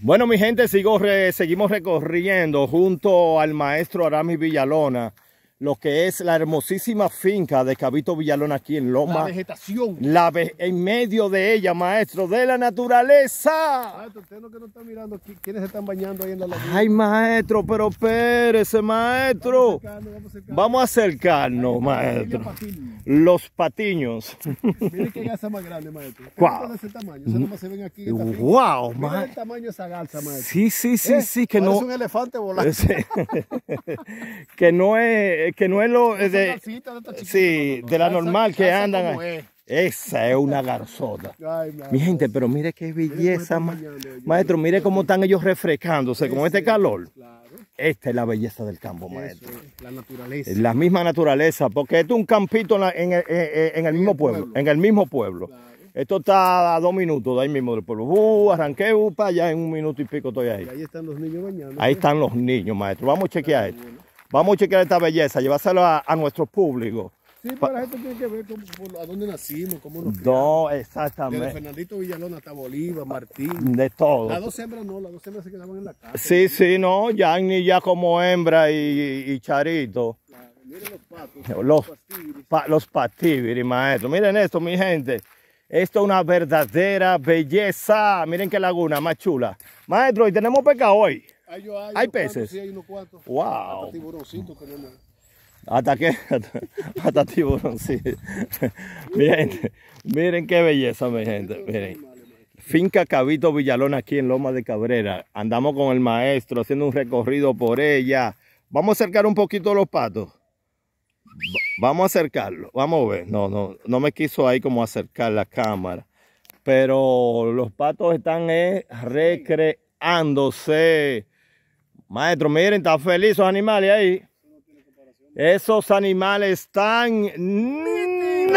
Bueno, mi gente, sigo seguimos recorriendo junto al maestro Aramis Villalona lo que es la hermosísima finca de Cabito Villalón aquí en Loma. La vegetación. en medio de ella, maestro, de la naturaleza. Maestro, usted no que está mirando quiénes están bañando ahí en la laguna. Ay, maestro, pero espérese, maestro. Vamos a acercarnos, maestro. Los patiños. Miren qué gasa más grande, maestro. Wow. Ese tamaño? maestro. el tamaño de esa garza, maestro. Sí, sí, sí, ¿Eh? sí, que no. Es un elefante volando. que no es eh, que, no es lo eh, de, eh, sí, de la normal que andan. Esa es una garzota. Mi gente, pero mire qué belleza, maestro. Mire cómo están ellos refrescándose con este calor. Esta es la belleza del campo, maestro. la naturaleza. La misma naturaleza, porque esto es un campito en el, mismo pueblo, En el mismo pueblo. Esto está a dos minutos de ahí mismo del pueblo. Uh, arranqué, upa, uh, ya en un minuto y pico estoy ahí. ahí están los niños bañando. Ahí están los niños, maestro. Vamos a chequear esto. Vamos a chequear esta belleza, llevárselo a, a nuestro público. Sí, pero esto tiene que ver cómo, a dónde nacimos, cómo nos No, exactamente. Desde Fernandito Villalona hasta Bolívar, Martín. De todo. Las dos hembras no, las dos hembras se quedaban en la casa. Sí, sí, no, ni ya como hembra y, y Charito. miren los patos. Los, patibiri. los maestro. Miren esto, mi gente. Esto es una verdadera belleza. Miren qué laguna más chula. Maestro, y tenemos pesca hoy hay, peces. Wow. Hasta tiburoncito Hasta qué, tiburoncito. miren, miren qué belleza, mi gente. Finca Cabito Villalón aquí en Loma de Cabrera. Andamos con el maestro haciendo un recorrido por ella. Vamos a acercar un poquito los patos. Vamos a acercarlo. Vamos a ver. No, no, no me quiso ahí como acercar la cámara. Pero los patos están eh, recreándose. Maestro, miren, están felices los animales ahí. Esos animales están...